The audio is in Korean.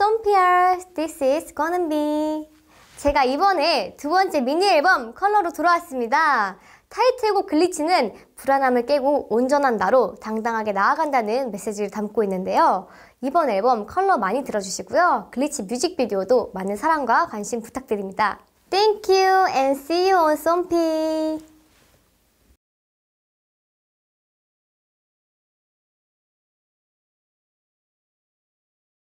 솜피얼, this is gonna be 제가 이번에 두 번째 미니 앨범 컬러로 돌아왔습니다 타이틀곡 글리치는 불안함을 깨고 온전한 나로 당당하게 나아간다는 메시지를 담고 있는데요 이번 앨범 컬러 많이 들어주시고요 글리치 뮤직비디오도 많은 사랑과 관심 부탁드립니다 Thank you and see you on 솜피